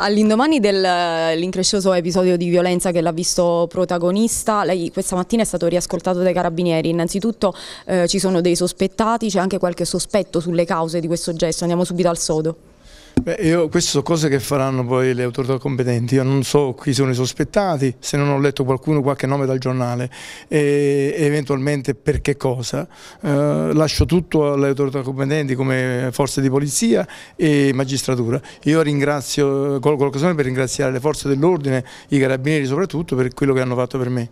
All'indomani dell'increscioso eh, episodio di violenza che l'ha visto protagonista, lei questa mattina è stato riascoltato dai carabinieri. Innanzitutto eh, ci sono dei sospettati, c'è anche qualche sospetto sulle cause di questo gesto. Andiamo subito al sodo. Beh, io, queste sono cose che faranno poi le autorità competenti, io non so chi sono i sospettati, se non ho letto qualcuno qualche nome dal giornale e eventualmente per che cosa. Eh, lascio tutto alle autorità competenti come forze di polizia e magistratura. Io ringrazio, colgo l'occasione per ringraziare le forze dell'ordine, i carabinieri soprattutto per quello che hanno fatto per me.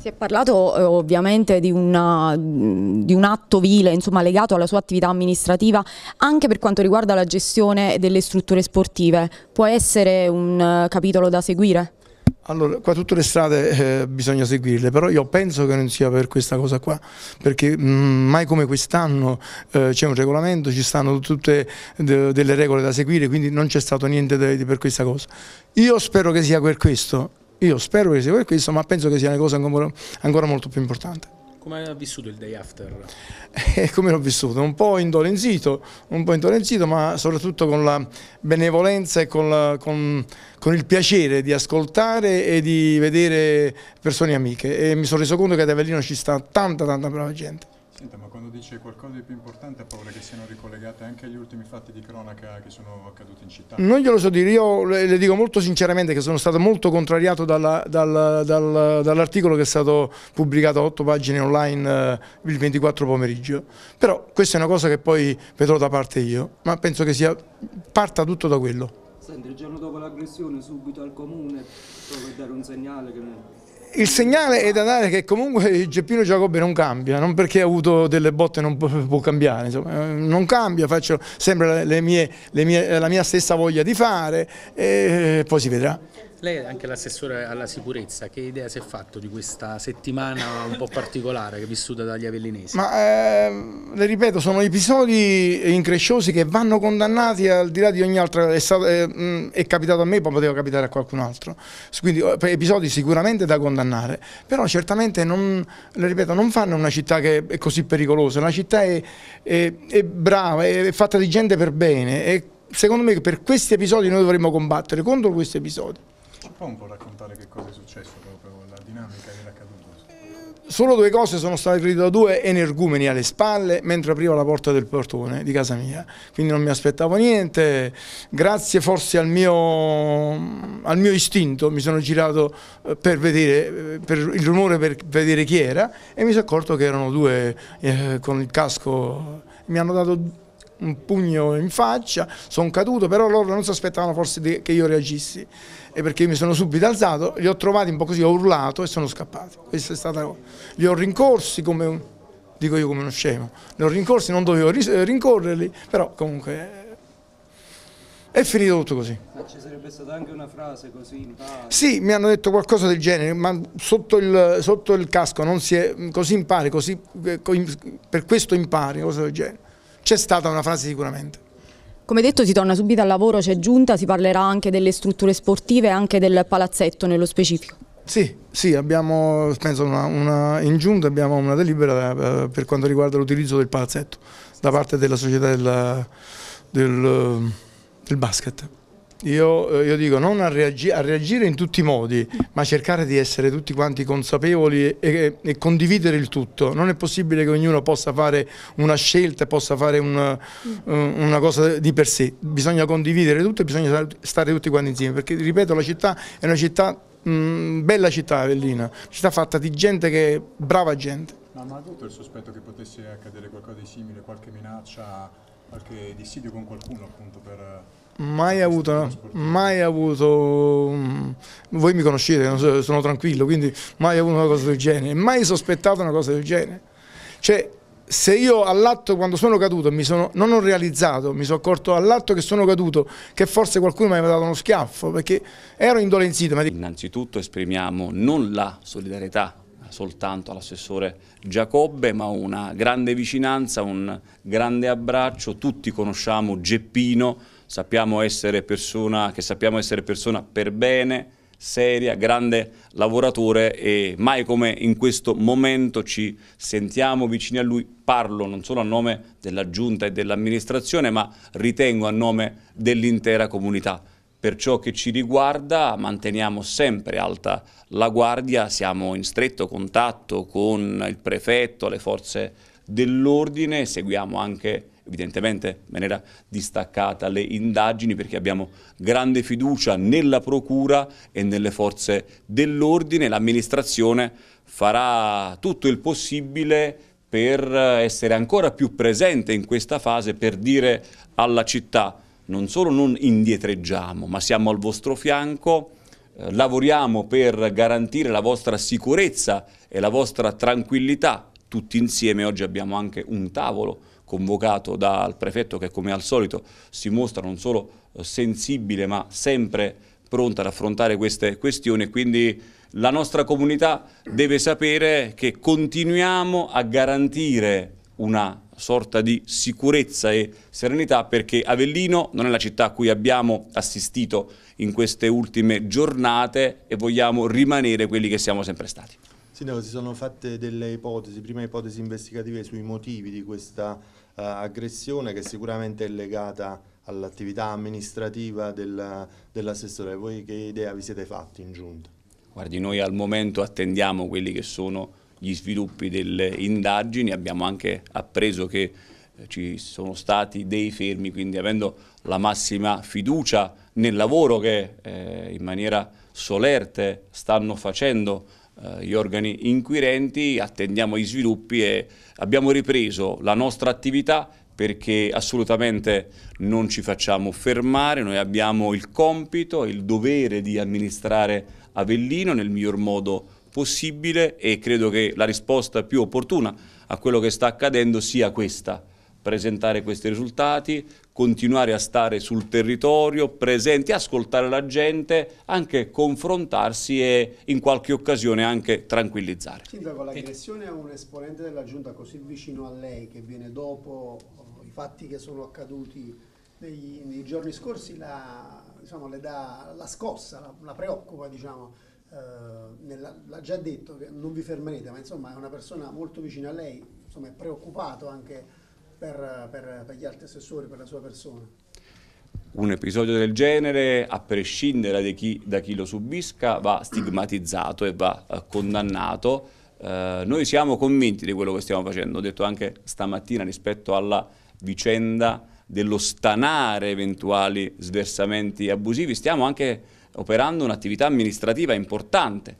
Si è parlato eh, ovviamente di, una, di, un atto vile insomma, legato alla sua attività amministrativa anche per quanto riguarda la gestione delle strutture sportive. Può essere un uh, capitolo da seguire? Allora, qua tutte le strade eh, bisogna seguirle, però io penso che non sia per questa cosa qua, perché mh, mm, mai come quest'anno eh, c'è un regolamento, ci stanno tutte de delle regole da seguire, quindi non c'è stato niente per questa cosa. Io spero che sia per questo, io spero che sia per questo, ma penso che sia una cosa ancora, molto più importante. Come ha vissuto il day after? Eh, come l'ho vissuto? Un po' indolenzito, un po' indolenzito, ma soprattutto con la benevolenza e con, la, con, con, il piacere di ascoltare e di vedere persone amiche. E mi sono reso conto che ad Avellino ci sta tanta, tanta brava gente. Senta, ma quando dice qualcosa di più importante ha paura che siano ricollegate anche agli ultimi fatti di cronaca che sono accaduti in città? Non glielo so dire, io le dico molto sinceramente che sono stato molto contrariato dall'articolo dal, dall che è stato pubblicato a otto pagine online eh, il 24 pomeriggio, però questa è una cosa che poi vedrò da parte io, ma penso che sia, parta tutto da quello. Senti, il giorno dopo l'aggressione subito al comune, proprio per dare un segnale che... Non il segnale è da dare che comunque Geppino Giacobbe non cambia, non perché ha avuto delle botte non può, cambiare, insomma, eh, non cambia, faccio sempre le mie, le mie, la mia stessa voglia di fare e poi si vedrà. Lei è anche l'assessore alla sicurezza, che idea si è fatto di questa settimana un po' particolare vissuta dagli avellinesi? Ma ehm, le ripeto, sono episodi incresciosi che vanno condannati al di là di ogni altra, è, stato, eh, è capitato a me, ma poteva capitare a qualcun altro, quindi eh, episodi sicuramente da condannare, però certamente non, le ripeto, non fanno una città che è così pericolosa, la città è, è, è brava, è, fatta di gente per bene e secondo me per questi episodi noi dovremmo combattere contro questi episodi. Ci Può un po' raccontare che cosa è successo proprio, la dinamica che accaduta? Solo due cose sono state ferite da due energumeni alle spalle mentre aprivo la porta del portone di casa mia, quindi non mi aspettavo niente, grazie forse al mio, al mio istinto mi sono girato eh, per vedere eh, per il rumore per vedere chi era e mi sono accorto che erano due eh, con il casco, mi hanno dato un pugno in faccia, sono caduto, però loro non si aspettavano forse che io reagissi e perché mi sono subito alzato, li ho trovati un po' così, ho urlato e sono scappati. Questa è stata Li ho rincorsi come un, dico io come uno scemo, li ho rincorsi, non dovevo rincorrerli, però comunque eh, è finito tutto così. Ma ci sarebbe stata anche una frase così in pari? Sì, mi hanno detto qualcosa del genere, ma sotto il, sotto il casco non si è così impari, così, eh, per questo impari, cosa del genere. C'è stata una frase sicuramente. Come detto si torna subito al lavoro, c'è giunta, si parlerà anche delle strutture sportive e anche del palazzetto nello specifico. Sì, sì, abbiamo penso una, una, in giunta abbiamo una delibera eh, per quanto riguarda l'utilizzo del palazzetto da parte della società del, del, del basket. Io, eh, io, dico non a, reagi a, reagire in tutti i modi, ma cercare di essere tutti quanti consapevoli e, e, condividere il tutto. Non è possibile che ognuno possa fare una scelta, possa fare una, una cosa di per sé. Bisogna condividere tutto e bisogna stare tutti quanti insieme, perché ripeto la città è una città, mh, mm, bella città Avellina, città fatta di gente che è brava gente. Ma ha avuto il sospetto che potesse accadere qualcosa di simile, qualche minaccia? qualche dissidio con qualcuno appunto per... Eh, mai avuto, mai avuto, voi mi conoscete, sono tranquillo, quindi mai avuto una cosa del genere, mai sospettato una cosa del genere. Cioè, se io all'atto quando sono caduto sono, non ho realizzato, mi sono accorto all'atto che sono caduto che forse qualcuno mi aveva dato uno schiaffo perché ero indolenzito. Ma... Innanzitutto esprimiamo non la solidarietà soltanto all'assessore Giacobbe, ma una grande vicinanza, un grande abbraccio. Tutti conosciamo Geppino, sappiamo essere persona, che sappiamo essere persona per bene, seria, grande lavoratore e mai come in questo momento ci sentiamo vicini a lui. Parlo non solo a nome della Giunta e dell'amministrazione, ma ritengo a nome dell'intera comunità per ciò che ci riguarda manteniamo sempre alta la guardia, siamo in stretto contatto con il prefetto, le forze dell'ordine, seguiamo anche evidentemente in maniera distaccata le indagini perché abbiamo grande fiducia nella procura e nelle forze dell'ordine, l'amministrazione farà tutto il possibile per essere ancora più presente in questa fase, per dire alla città non solo non indietreggiamo, ma siamo al vostro fianco, eh, lavoriamo per garantire la vostra sicurezza e la vostra tranquillità. Tutti insieme oggi abbiamo anche un tavolo convocato dal prefetto che come al solito si mostra non solo eh, sensibile ma sempre pronta ad affrontare queste questioni quindi la nostra comunità deve sapere che continuiamo a garantire una sorta di sicurezza e serenità perché Avellino non è la città a cui abbiamo assistito in queste ultime giornate e vogliamo rimanere quelli che siamo sempre stati. Sindaco, si sono fatte delle ipotesi, prima ipotesi investigative sui motivi di questa uh, aggressione che sicuramente è legata all'attività amministrativa del, dell'assessore. Voi che idea vi siete fatti in giunta? Guardi, noi al momento attendiamo quelli che sono gli sviluppi delle indagini, abbiamo anche appreso che eh, ci sono stati dei fermi, quindi avendo la massima fiducia nel lavoro che eh, in maniera solerte stanno facendo eh, gli organi inquirenti, attendiamo i sviluppi e abbiamo ripreso la nostra attività perché assolutamente non ci facciamo fermare, noi abbiamo il compito e il dovere di amministrare Avellino nel miglior modo possibile possibile e credo che la risposta più opportuna a quello che sta accadendo sia questa, presentare questi risultati, continuare a stare sul territorio, presenti, ascoltare la gente, anche confrontarsi e in qualche occasione anche tranquillizzare. Sindaco, l'aggressione a un esponente della Giunta così vicino a lei, che viene dopo eh, i fatti che sono accaduti nei, nei giorni scorsi, la, diciamo, le dà la scossa, la, la preoccupa, diciamo. Eh, l'ha già detto, non vi fermerete, ma insomma è una persona molto vicina a lei, insomma è preoccupato anche per, per, per gli altri assessori, per la sua persona un episodio del genere, a prescindere da chi, da chi lo subisca, va stigmatizzato e va eh, condannato. Eh, noi siamo convinti di quello che stiamo facendo, ho detto anche stamattina rispetto alla vicenda dello stanare eventuali sversamenti abusivi, stiamo anche operando un'attività amministrativa importante,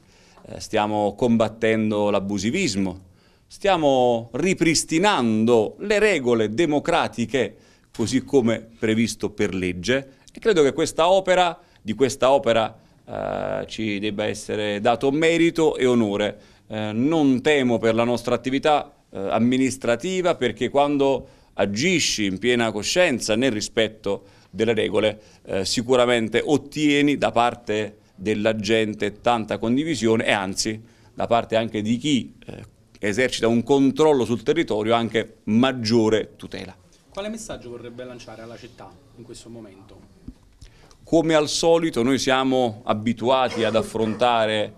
eh, stiamo combattendo l'abusivismo, stiamo ripristinando le regole democratiche così come previsto per legge e credo che questa opera, di questa opera eh, ci debba essere dato merito e onore. Eh, non temo per la nostra attività eh, amministrativa perché quando agisci in piena coscienza nel rispetto delle regole, eh, sicuramente ottieni da parte della gente tanta condivisione e anzi da parte anche di chi eh, esercita un controllo sul territorio anche maggiore tutela. Quale messaggio vorrebbe lanciare alla città in questo momento? Come al solito noi siamo abituati ad affrontare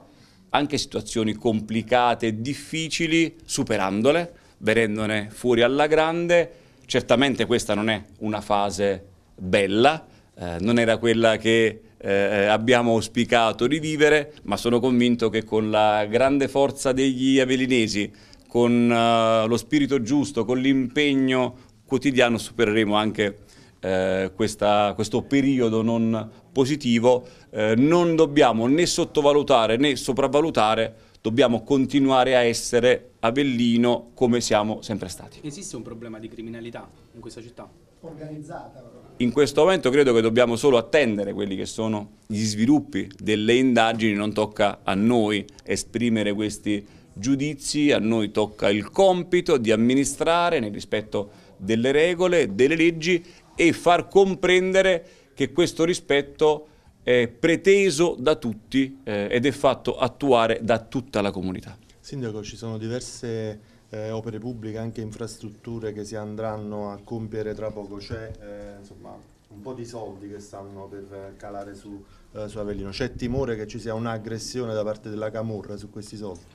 anche situazioni complicate e difficili, superandole, venendone fuori alla grande, Certamente questa non è una fase bella, eh, non era quella che eh, abbiamo auspicato di vivere, ma sono convinto che con la grande forza degli avelinesi, con eh, lo spirito giusto, con l'impegno quotidiano supereremo anche eh, questa, questo periodo non positivo. Eh, non dobbiamo né sottovalutare né sopravvalutare dobbiamo continuare a essere Avellino come siamo sempre stati. Esiste un problema di criminalità in questa città? Organizzata. Però. In questo momento credo che dobbiamo solo attendere quelli che sono gli sviluppi delle indagini, non tocca a noi esprimere questi giudizi, a noi tocca il compito di amministrare nel rispetto delle regole, delle leggi e far comprendere che questo rispetto è preteso da tutti eh, ed è fatto attuare da tutta la comunità. Sindaco, ci sono diverse eh, opere pubbliche, anche infrastrutture che si andranno a compiere tra poco, c'è eh, un po' di soldi che stanno per eh, calare su, eh, su Avellino, c'è timore che ci sia un'aggressione da parte della Camorra su questi soldi?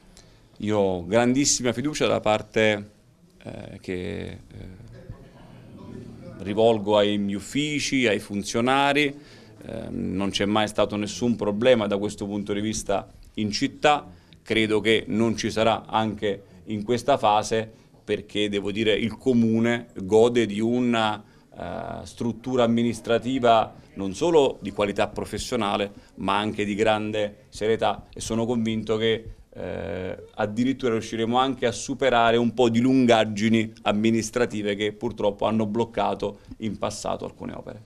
Io ho grandissima fiducia da parte eh, che rivolgo ai miei uffici, ai funzionari, Ehm, non c'è mai stato nessun problema da questo punto di vista in città, credo che non ci sarà anche in questa fase perché devo dire il comune gode di una eh, struttura amministrativa non solo di qualità professionale ma anche di grande serietà e sono convinto che eh, addirittura riusciremo anche a superare un po' di lungaggini amministrative che purtroppo hanno bloccato in passato alcune opere.